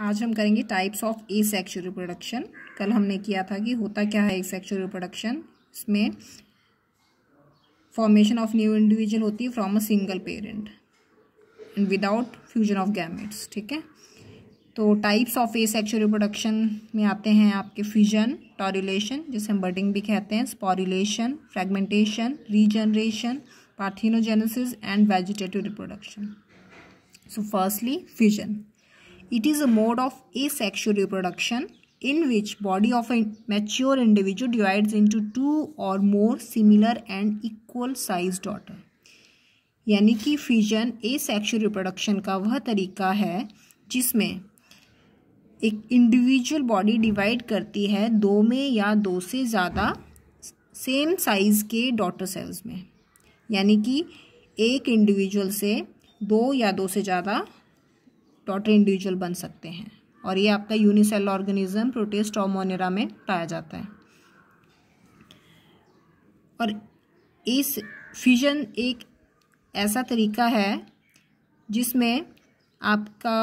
आज हम करेंगे types of asexual reproduction कल हमने किया था कि होता क्या है ए सेक्शुअल रिप्रोडक्शन इसमें फॉर्मेशन ऑफ न्यू इंडिविजुअल होती है from a single parent and without fusion of gametes ठीक है तो types of asexual reproduction में आते हैं आपके फ्यूजन टॉरिलेशन जिसे हम बर्डिंग भी कहते हैं sporulation fragmentation regeneration parthenogenesis and vegetative reproduction so firstly fusion It is a mode of asexual reproduction in which body of a mature individual divides into two or more similar and equal size daughter यानी कि fusion asexual reproduction का वह तरीका है जिसमें एक individual body divide करती है दो में या दो से ज़्यादा सेम साइज़ के डॉटर सेल्स में यानी कि एक इंडिविजुअल से दो या दो से ज़्यादा डॉटर इंडिविजुअल बन सकते हैं और ये आपका यूनिसेल ऑर्गेनिज्म प्रोटेस्ट और मोनेरा में पाया जाता है और इस फ्यूजन एक ऐसा तरीका है जिसमें आपका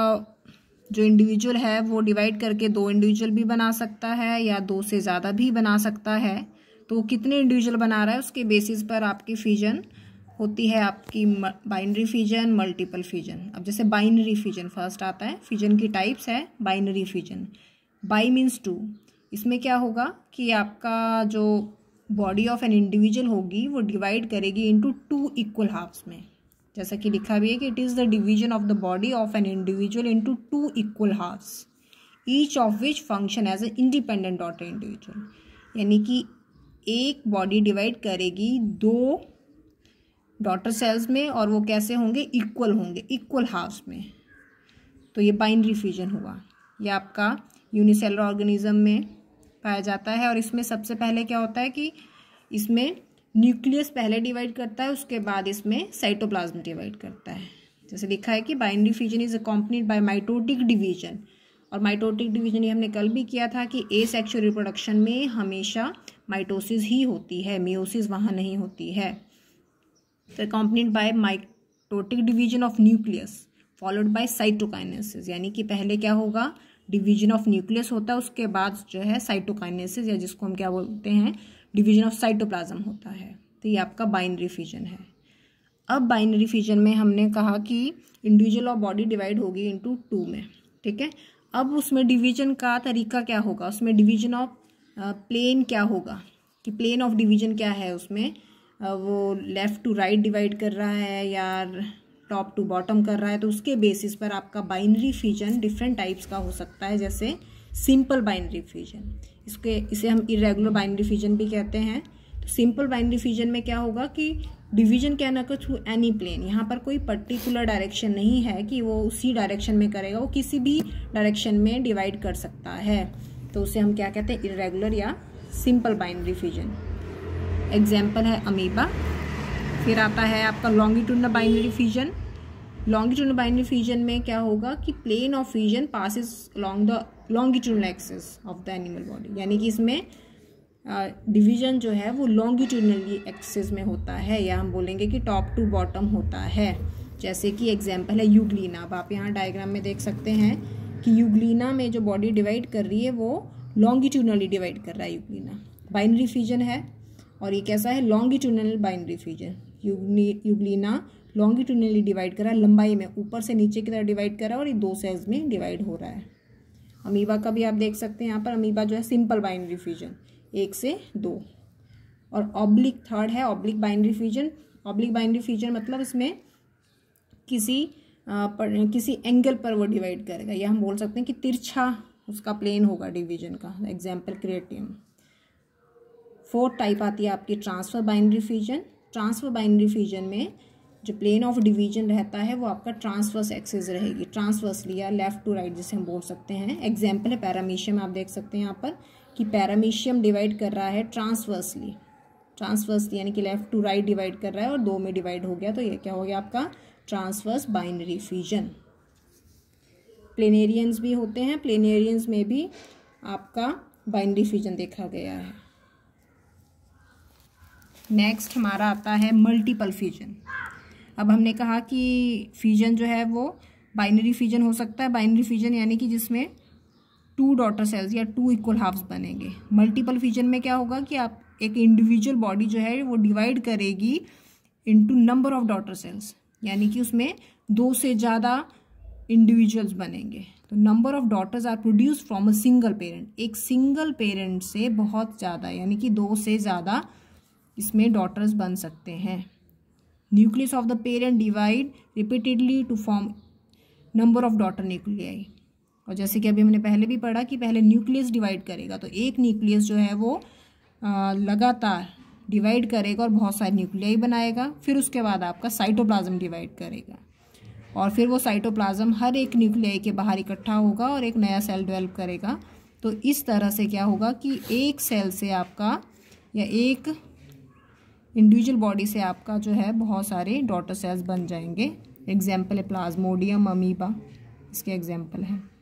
जो इंडिविजुअल है वो डिवाइड करके दो इंडिविजुअल भी बना सकता है या दो से ज़्यादा भी बना सकता है तो वो कितने इंडिविजुअल बना रहा है उसके बेसिस पर आपकी फ्यूजन होती है आपकी बाइनरी फ्यूजन मल्टीपल फ्यूजन अब जैसे बाइनरी फ्यूजन फर्स्ट आता है फ्यूजन की टाइप्स है binary fusion bi means two इसमें क्या होगा कि आपका जो बॉडी ऑफ एन इंडिविजुअल होगी वो डिवाइड करेगी इंटू टू इक्वल हाफ्स में जैसा कि लिखा भी है कि it is the division of the body of an individual into two equal halves each of which function as a independent daughter individual यानी कि एक बॉडी डिवाइड करेगी दो डॉटर सेल्स में और वो कैसे होंगे इक्वल होंगे इक्वल हाफ में तो ये बाइनरी फ्यूजन हुआ ये आपका यूनिसेलर ऑर्गेनिज्म में पाया जाता है और इसमें सबसे पहले क्या होता है कि इसमें न्यूक्लियस पहले डिवाइड करता है उसके बाद इसमें साइटोप्लाज्म डिवाइड करता है जैसे लिखा है कि binary fusion is accompanied by mitotic division और माइटोटिक डिवीजन ये हमने कल भी किया था कि ए सेक्शुअल रिप्रोडक्शन में हमेशा माइटोसिस ही होती है मियोसिस वहाँ नहीं होती है accompanied by mitotic division of nucleus followed by cytokinesis यानी कि पहले क्या होगा डिवीजन ऑफ न्यूक्लियस होता है उसके बाद जो है साइटोकाइनेसिस या जिसको हम क्या बोलते हैं डिवीजन ऑफ साइटोप्लाजम होता है तो ये आपका बाइनरी फिजन है अब बाइनरी फिजन में हमने कहा कि इंडिविजुअल ऑफ बॉडी डिवाइड होगी इंटू टू में ठीक है अब उसमें डिवीजन का तरीका क्या होगा उसमें डिवीजन ऑफ प्लेन क्या होगा कि प्लेन ऑफ डिवीजन क्या है उसमें वो लेफ़्ट टू राइट डिवाइड कर रहा है या टॉप टू बॉटम कर रहा है तो उसके बेसिस पर आपका बाइनरी फ्यूजन डिफरेंट टाइप्स का हो सकता है जैसे सिंपल बाइनरी फ्यूजन इसके इसे हम इरेगुलर बाइनरी फ्यूजन भी कहते हैं तो सिंपल बाइनरी फ्यूजन में क्या होगा कि डिवीजन कहना का थ्रू एनी प्लेन यहाँ पर कोई पर्टिकुलर डायरेक्शन नहीं है कि वो उसी डायरेक्शन में करेगा वो किसी भी डायरेक्शन में डिवाइड कर सकता है तो उसे हम क्या कहते हैं इरेगुलर या सिंपल बाइनरी फ्यूजन एग्जाम्पल है अमीबा फिर आता है आपका longitudinal binary fusion longitudinal binary fusion में क्या होगा कि plane of fusion passes long the longitudinal axis of the animal body यानी कि इसमें डिवीजन जो है वो लॉन्गिट्यूडनली एक्सेस में होता है या हम बोलेंगे कि टॉप टू बॉटम होता है जैसे कि एग्जाम्पल है यूग्लिना अब आप यहाँ डायग्राम में देख सकते हैं कि यूग्लिना में जो बॉडी डिवाइड कर रही है वो लॉन्गिट्यूडनली डिवाइड कर रहा है यूग्लिना बाइनरी फ्यूजन है और ये कैसा है longitudinal binary fusion euglena longitudinally divide करा लंबाई में ऊपर से नीचे की तरह डिवाइड करा और ये दो सेल्स में डिवाइड हो रहा है अमीबा का भी आप देख सकते हैं यहाँ पर अमीबा जो है सिंपल बाइनरी फ्यूजन एक से दो और ऑब्लिक थर्ड है oblique binary fusion oblique binary fusion मतलब इसमें किसी आ, पर, किसी एंगल पर वो डिवाइड करेगा या हम बोल सकते हैं कि तिरछा उसका प्लेन होगा डिवीजन का एग्जाम्पल क्रिएटियम फोर्थ टाइप आती है आपकी transverse binary fusion transverse binary fusion में जो प्लेन ऑफ डिवीजन रहता है वो आपका ट्रांसवर्स एक्सेस रहेगी ट्रांसवर्सली या लेफ्ट टू राइट जिसे हम बोल सकते हैं एग्जाम्पल है पैरामीशियम आप देख सकते हैं यहाँ पर कि पैरामीशियम डिवाइड कर रहा है ट्रांसवर्सली ट्रांसवर्स यानी कि लेफ्ट टू राइट डिवाइड कर रहा है और दो में डिवाइड हो गया तो ये क्या हो गया आपका ट्रांसवर्स बाइनरी फ्यूजन प्लेनेरियंस भी होते हैं प्लेनेरियंस में भी आपका बाइनरी फ्यूजन देखा गया है नेक्स्ट हमारा आता है मल्टीपल फ्यूजन अब हमने कहा कि फ्यूजन जो है वो बाइनरी फ्यूजन हो सकता है बाइनरी फ्यूजन यानी कि जिसमें टू डॉटर सेल्स या टू इक्वल हाफ्स बनेंगे मल्टीपल फ्यूजन में क्या होगा कि आप एक इंडिविजुअल बॉडी जो है वो डिवाइड करेगी into number of daughter cells यानी कि उसमें दो से ज़्यादा इंडिविजुअल्स बनेंगे तो number of daughters are produce from a single parent एक सिंगल पेरेंट से बहुत ज़्यादा यानी कि दो से ज़्यादा इसमें डॉटर्स बन सकते हैं nucleus of the parent divide repeatedly to form number of daughter nuclei और जैसे कि अभी हमने पहले भी पढ़ा कि पहले न्यूक्लियस डिवाइड करेगा तो एक न्यूक्लियस जो है वो लगातार डिवाइड करेगा और बहुत सारे न्यूक्लियाई बनाएगा फिर उसके बाद आपका साइटोप्लाज्म डिवाइड करेगा और फिर वो साइटोप्लाज्म हर एक न्यूक्लियाई के बाहर इकट्ठा होगा और एक नया सेल डेवलप करेगा तो इस तरह से क्या होगा कि एक सेल से आपका या एक इंडिविजुअल बॉडी से आपका जो है बहुत सारे डॉटर सेल्स बन जाएंगे एग्जाम्पल है प्लाज्मोडियम अमीबा इसके एग्जाम्पल हैं